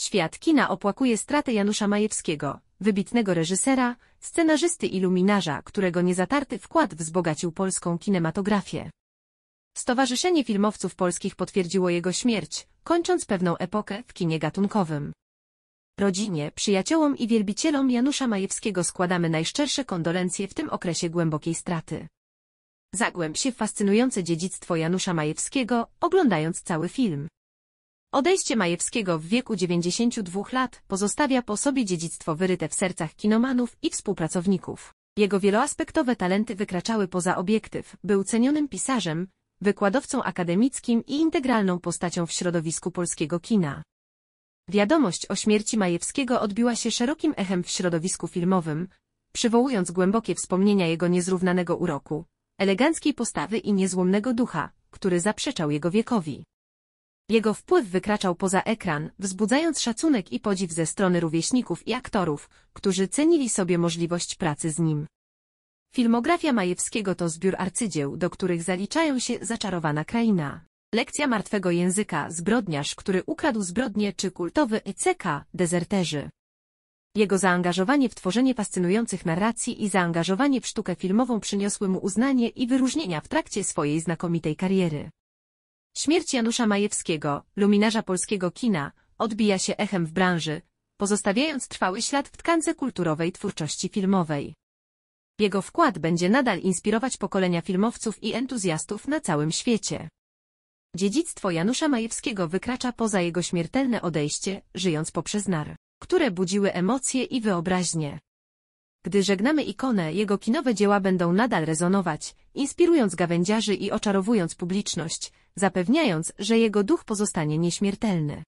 Świat kina opłakuje stratę Janusza Majewskiego, wybitnego reżysera, scenarzysty i luminarza, którego niezatarty wkład wzbogacił polską kinematografię. Stowarzyszenie Filmowców Polskich potwierdziło jego śmierć, kończąc pewną epokę w kinie gatunkowym. Rodzinie, przyjaciołom i wielbicielom Janusza Majewskiego składamy najszczersze kondolencje w tym okresie głębokiej straty. Zagłęb się w fascynujące dziedzictwo Janusza Majewskiego, oglądając cały film. Odejście Majewskiego w wieku 92 lat pozostawia po sobie dziedzictwo wyryte w sercach kinomanów i współpracowników. Jego wieloaspektowe talenty wykraczały poza obiektyw, był cenionym pisarzem, wykładowcą akademickim i integralną postacią w środowisku polskiego kina. Wiadomość o śmierci Majewskiego odbiła się szerokim echem w środowisku filmowym, przywołując głębokie wspomnienia jego niezrównanego uroku, eleganckiej postawy i niezłomnego ducha, który zaprzeczał jego wiekowi. Jego wpływ wykraczał poza ekran, wzbudzając szacunek i podziw ze strony rówieśników i aktorów, którzy cenili sobie możliwość pracy z nim. Filmografia Majewskiego to zbiór arcydzieł, do których zaliczają się Zaczarowana Kraina. Lekcja martwego języka, zbrodniarz, który ukradł zbrodnie czy kultowy ECK, dezerterzy. Jego zaangażowanie w tworzenie fascynujących narracji i zaangażowanie w sztukę filmową przyniosły mu uznanie i wyróżnienia w trakcie swojej znakomitej kariery. Śmierć Janusza Majewskiego, luminarza polskiego kina, odbija się echem w branży, pozostawiając trwały ślad w tkance kulturowej twórczości filmowej. Jego wkład będzie nadal inspirować pokolenia filmowców i entuzjastów na całym świecie. Dziedzictwo Janusza Majewskiego wykracza poza jego śmiertelne odejście, żyjąc poprzez nar, które budziły emocje i wyobraźnię. Gdy żegnamy ikonę, jego kinowe dzieła będą nadal rezonować, inspirując gawędziarzy i oczarowując publiczność, zapewniając, że jego duch pozostanie nieśmiertelny.